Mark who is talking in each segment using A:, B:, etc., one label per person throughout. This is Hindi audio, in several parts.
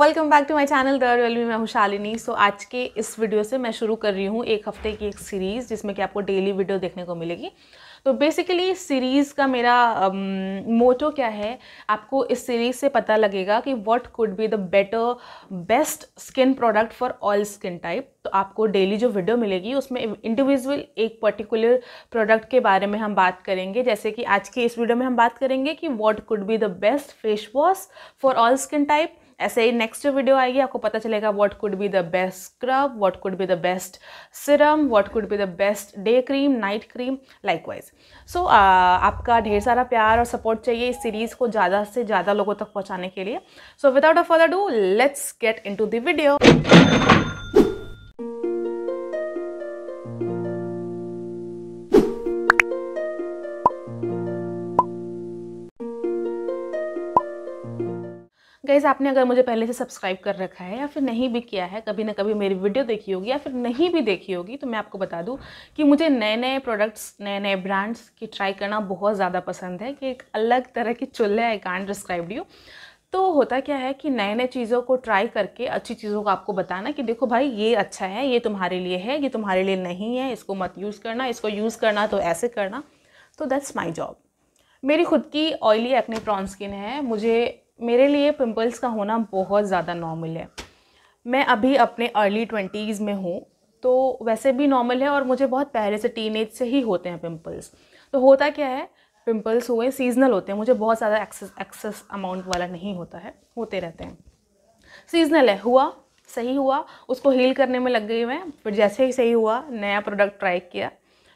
A: Welcome back to my channel दर वेल मैं हूँ शालिनी सो आज के इस वीडियो से मैं शुरू कर रही हूँ एक हफ्ते की एक सीरीज़ जिसमें कि आपको डेली वीडियो देखने को मिलेगी तो बेसिकली सीरीज़ का मेरा मोटो um, क्या है आपको इस सीरीज़ से पता लगेगा कि what could be the better best skin product for all skin type तो आपको डेली जो वीडियो मिलेगी उसमें इंडिविजुअल एक पर्टिकुलर प्रोडक्ट के बारे में हम बात करेंगे जैसे कि आज की इस वीडियो में हम बात करेंगे कि what could be the best face wash for all skin type ऐसे ही नेक्स्ट वीडियो आएगी आपको पता चलेगा what could be the best scrub what could be the best serum what could be the best day cream night cream likewise so आपका ढेर सारा प्यार और सपोर्ट चाहिए इस सीरीज़ को ज़्यादा से ज़्यादा लोगों तक पहुँचाने के लिए so without a further do let's get into the video guys आपने अगर मुझे पहले से सब्सक्राइब कर रखा है या फिर नहीं भी किया है कभी ना कभी मेरी वीडियो देखी होगी या फिर नहीं भी देखी होगी तो मैं आपको बता दूं कि मुझे नए नए प्रोडक्ट्स नए नए ब्रांड्स की ट्राई करना बहुत ज़्यादा पसंद है कि एक अलग तरह की चुल्हे आई कान डिस्क्राइब यू तो होता क्या है कि नए नए चीज़ों को ट्राई करके अच्छी चीज़ों को आपको बताना कि देखो भाई ये अच्छा है ये तुम्हारे लिए है ये तुम्हारे लिए नहीं है इसको मत यूज़ करना इसको यूज़ करना तो ऐसे करना तो दैट्स माई जॉब मेरी खुद की ऑयली एक्ने प्रॉन स्किन है मुझे मेरे लिए पिंपल्स का होना बहुत ज़्यादा नॉर्मल है मैं अभी अपने अर्ली ट्वेंटीज़ में हूँ तो वैसे भी नॉर्मल है और मुझे बहुत पहले से टीन से ही होते हैं पिंपल्स तो होता क्या है पिंपल्स हुए सीजनल होते हैं मुझे बहुत ज़्यादा एक्सेस एक्सेस अमाउंट वाला नहीं होता है होते रहते हैं सीजनल है हुआ सही हुआ उसको हील करने में लग गई मैं फिर जैसे ही सही हुआ नया प्रोडक्ट ट्राई किया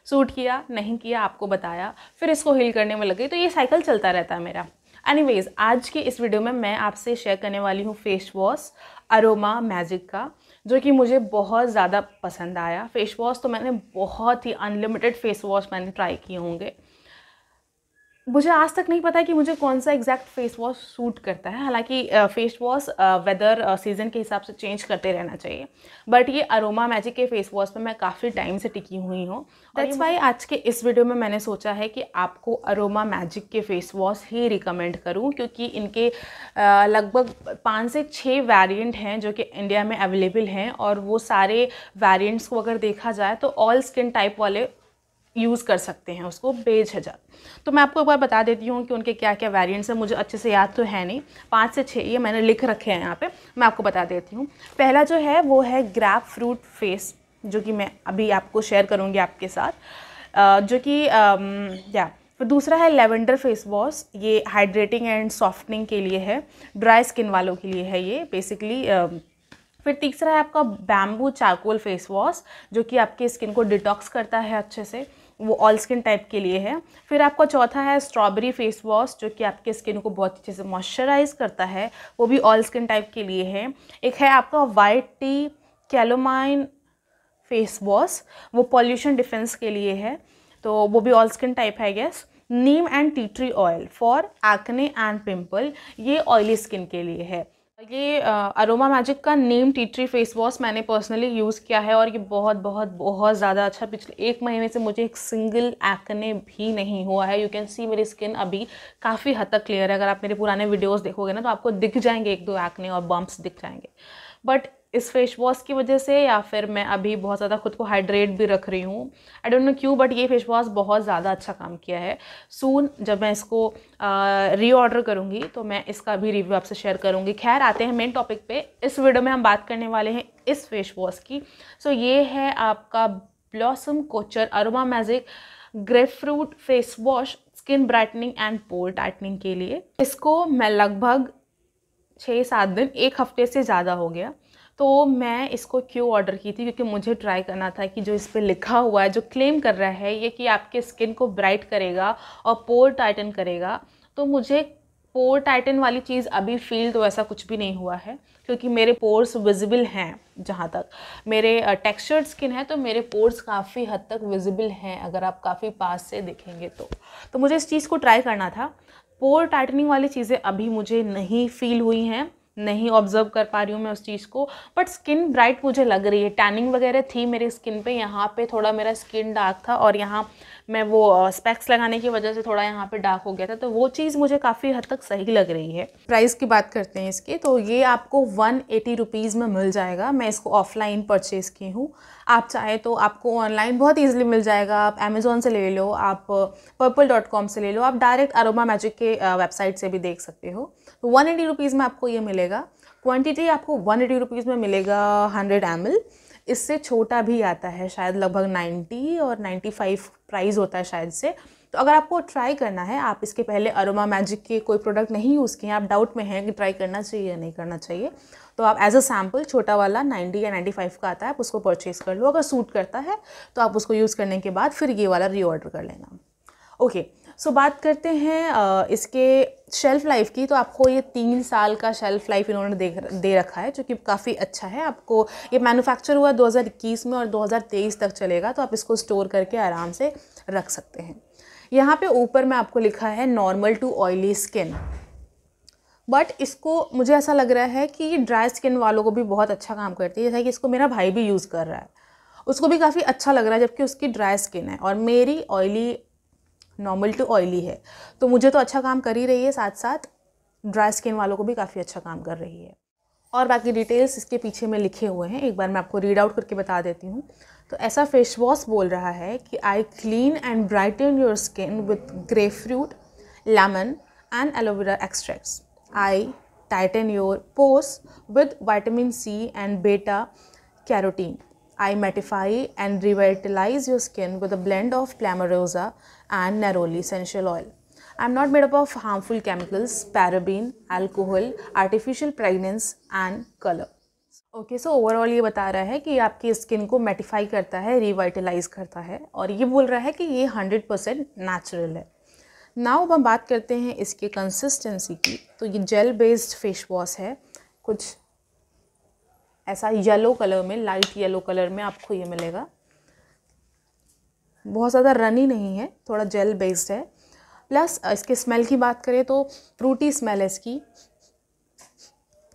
A: सूट किया नहीं किया आपको बताया फिर इसको हील करने में लग गई तो ये साइकिल चलता रहता है मेरा एनीवेज आज के इस वीडियो में मैं आपसे शेयर करने वाली हूँ फेस वॉश अरोमा मैजिक का जो कि मुझे बहुत ज़्यादा पसंद आया फेस वॉश तो मैंने बहुत ही अनलिमिटेड फेस वॉश मैंने ट्राई किए होंगे मुझे आज तक नहीं पता है कि मुझे कौन सा एग्जैक्ट फेस वॉश सूट करता है हालांकि फेस वॉश वेदर सीजन के हिसाब से चेंज करते रहना चाहिए बट ये अरोमा मैजिक के फेस वॉश पे मैं काफ़ी टाइम से टिकी हुई हूँ दैट्स वाई आज के इस वीडियो में मैंने सोचा है कि आपको अरोमा मैजिक के फेस वॉश ही रिकमेंड करूँ क्योंकि इनके लगभग पाँच से छः वेरियंट हैं जो कि इंडिया में अवेलेबल हैं और वो सारे वेरियंट्स को अगर देखा जाए तो ऑल स्किन टाइप वाले यूज़ कर सकते हैं उसको बेज हज़ार तो मैं आपको एक बार बता देती हूँ कि उनके क्या क्या वेरिएंट्स हैं मुझे अच्छे से याद तो है नहीं पाँच से छः ये मैंने लिख रखे हैं यहाँ पे मैं आपको बता देती हूँ पहला जो है वो है ग्रैप फ्रूट फेस जो कि मैं अभी आपको शेयर करूँगी आपके साथ जो कि या फिर दूसरा है लेवेंडर फेस वॉश ये हाइड्रेटिंग एंड सॉफ्टनिंग के लिए है ड्राई स्किन वालों के लिए है ये बेसिकली फिर तीसरा है आपका बैम्बू चारकोल फेस वॉश जो कि आपके स्किन को डिटॉक्स करता है अच्छे से वो ऑल स्किन टाइप के लिए है फिर आपका चौथा है स्ट्रॉबेरी फेस वॉश जो कि आपके स्किन को बहुत अच्छे से मॉइस्चराइज करता है वो भी ऑल स्किन टाइप के लिए है एक है आपका white tea calamine face wash वो पॉल्यूशन डिफेंस के लिए है तो वो भी ऑल स्किन टाइप है गैस neem and tea tree oil for acne and pimple ये ऑयली स्किन के लिए है ये अरोमा मैजिक का name tea tree face wash मैंने पर्सनली यूज़ किया है और ये बहुत बहुत बहुत ज़्यादा अच्छा पिछले एक महीने से मुझे एक सिंगल एक्ने भी नहीं हुआ है यू कैन सी मेरी स्किन अभी काफ़ी हद तक क्लियर है अगर आप मेरे पुराने वीडियोस देखोगे ना तो आपको दिख जाएंगे एक दो एक्ने और बम्प्स दिख जाएंगे बट इस फेस वॉश की वजह से या फिर मैं अभी बहुत ज़्यादा खुद को हाइड्रेट भी रख रही हूँ आई डोंट नो क्यों बट ये फेस वॉश बहुत ज़्यादा अच्छा काम किया है सून जब मैं इसको रीऑर्डर करूँगी तो मैं इसका भी रिव्यू आपसे शेयर करूँगी खैर आते हैं मेन टॉपिक पे इस वीडियो में हम बात करने वाले हैं इस फेस वॉश की सो so, ये है आपका Blossom Kochhar Aroma Magic grapefruit face wash skin brightening and pore tightening के लिए इसको मैं लगभग छः सात दिन एक हफ्ते से ज़्यादा हो गया तो मैं इसको क्यों ऑर्डर की थी क्योंकि मुझे ट्राई करना था कि जो इस पर लिखा हुआ है जो क्लेम कर रहा है ये कि आपके स्किन को ब्राइट करेगा और पोर टाइटन करेगा तो मुझे पोर टाइटन वाली चीज़ अभी फील तो ऐसा कुछ भी नहीं हुआ है क्योंकि मेरे पोर्स विजिबल हैं जहाँ तक मेरे टेक्सचर्ड स्किन है तो मेरे पोर्स काफ़ी हद तक विजिबल हैं अगर आप काफ़ी पास से देखेंगे तो तो मुझे इस चीज़ को ट्राई करना था पोर टाइटनिंग वाली चीज़ें अभी मुझे नहीं फील हुई हैं नहीं ऑब्जर्व कर पा रही हूँ मैं उस चीज़ को बट स्किन ब्राइट मुझे लग रही है टैनिंग वगैरह थी मेरी स्किन पे यहाँ पे थोड़ा मेरा स्किन डार्क था और यहाँ मैं वो स्पेक्स लगाने की वजह से थोड़ा यहाँ पे डार्क हो गया था तो वो चीज़ मुझे काफ़ी हद तक सही लग रही है प्राइस की बात करते हैं इसकी तो ये आपको वन एटी रुपीज़ में मिल जाएगा मैं इसको ऑफलाइन परचेज़ की हूँ आप चाहें तो आपको ऑनलाइन बहुत ईजिली मिल जाएगा आप अमेज़ोन से ले लो आप पर्पल डॉट कॉम से ले लो आप डायरेक्ट अरोमा मैजिक के वेबसाइट से भी देख सकते हो तो वन एटी रुपीज़ में आपको ये मिलेगा क्वांटिटी आपको वन एटी रुपीज़ में मिलेगा हंड्रेड एम इससे छोटा भी आता है शायद लगभग 90 और 95 प्राइस होता है शायद से तो अगर आपको ट्राई करना है आप इसके पहले अरोमा मैजिक के कोई प्रोडक्ट नहीं यूज़ किए आप डाउट में हैं कि ट्राई करना चाहिए या नहीं करना चाहिए तो आप एज अ सैम्पल छोटा वाला 90 या 95 का आता है आप उसको परचेज़ कर लो अगर सूट करता है तो आप उसको यूज़ करने के बाद फिर ये वाला रीऑर्डर कर लेना ओके okay. सो so, बात करते हैं इसके शेल्फ़ लाइफ की तो आपको ये तीन साल का शेल्फ़ लाइफ इन्होंने दे दे रखा है जो कि काफ़ी अच्छा है आपको ये मैन्युफैक्चर हुआ 2021 में और 2023 तक चलेगा तो आप इसको स्टोर करके आराम से रख सकते हैं यहाँ पे ऊपर में आपको लिखा है normal to oily skin but इसको मुझे ऐसा लग रहा है कि ये ड्राई स्किन वालों को भी बहुत अच्छा काम करती है जैसा कि इसको मेरा भाई भी यूज़ कर रहा है उसको भी काफ़ी अच्छा लग रहा है जबकि उसकी ड्राई स्किन है और मेरी ऑयली नॉर्मल टू ऑयली है तो मुझे तो अच्छा काम कर ही रही है साथ साथ ड्राई स्किन वालों को भी काफ़ी अच्छा काम कर रही है और बाकी डिटेल्स इसके पीछे में लिखे हुए हैं एक बार मैं आपको रीड आउट करके बता देती हूँ तो ऐसा फेस वॉश बोल रहा है कि I clean and brighten your skin with grapefruit lemon and aloe vera extracts I tighten your pores with vitamin C and beta carotene I mattify and revitalise your skin with a blend of palmarosa and neroli essential oil I am not made up of harmful chemicals paraben alcohol artificial fragrance and colour okay so overall ये बता रहा है कि आपकी स्किन को मेटिफाई करता है रिवाइटलाइज करता है और ये बोल रहा है कि ये हंड्रेड परसेंट नेचुरल है नाउ हम बात करते हैं इसके कंसिस्टेंसी की तो ये जेल बेस्ड फेस वॉश है कुछ ऐसा येलो कलर में लाइट येलो कलर में आपको ये मिलेगा बहुत ज़्यादा रनी नहीं है थोड़ा जेल बेस्ड है प्लस इसके स्मेल की बात करें तो फ्रूटी स्मेल है इसकी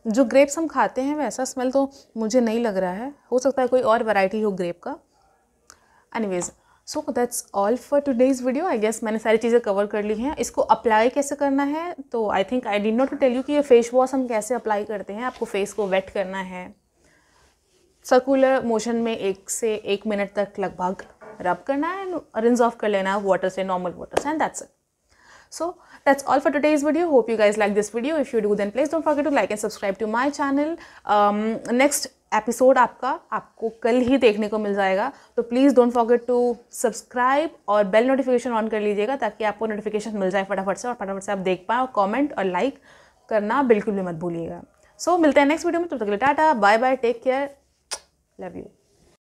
A: जो ग्रेप्स हम खाते हैं वैसा स्मेल तो मुझे नहीं लग रहा है हो सकता है कोई और वैरायटी हो ग्रेप का anyways so that's all for today's video I guess मैंने सारी चीज़ें कवर कर ली हैं इसको अप्लाई कैसे करना है तो आई थिंक आई डिन नॉट टू टेल यू कि ये फेस वॉश हम कैसे अप्लाई करते हैं आपको फेस को वेट करना है सर्कुलर मोशन में एक से एक मिनट तक लगभग रब करना है एंड रिंस ऑफ कर लेना है वाटर से नॉर्मल वाटर से and that's it so that's all for today's video hope you guys like this video if you do then please don't forget to like and subscribe to my channel next episode आपका आपको कल ही देखने को मिल जाएगा तो please don't forget to subscribe और बेल नोटिफिकेशन ऑन कर लीजिएगा ताकि आपको नोटिफिकेशन मिल जाए फटाफट से और फटाफट से आप देख पाएँ और कॉमेंट और लाइक करना बिल्कुल भी मत भूलिएगा सो so, मिलते हैं नेक्स्ट वीडियो में तब तक के लिए tata bye bye take care Love you.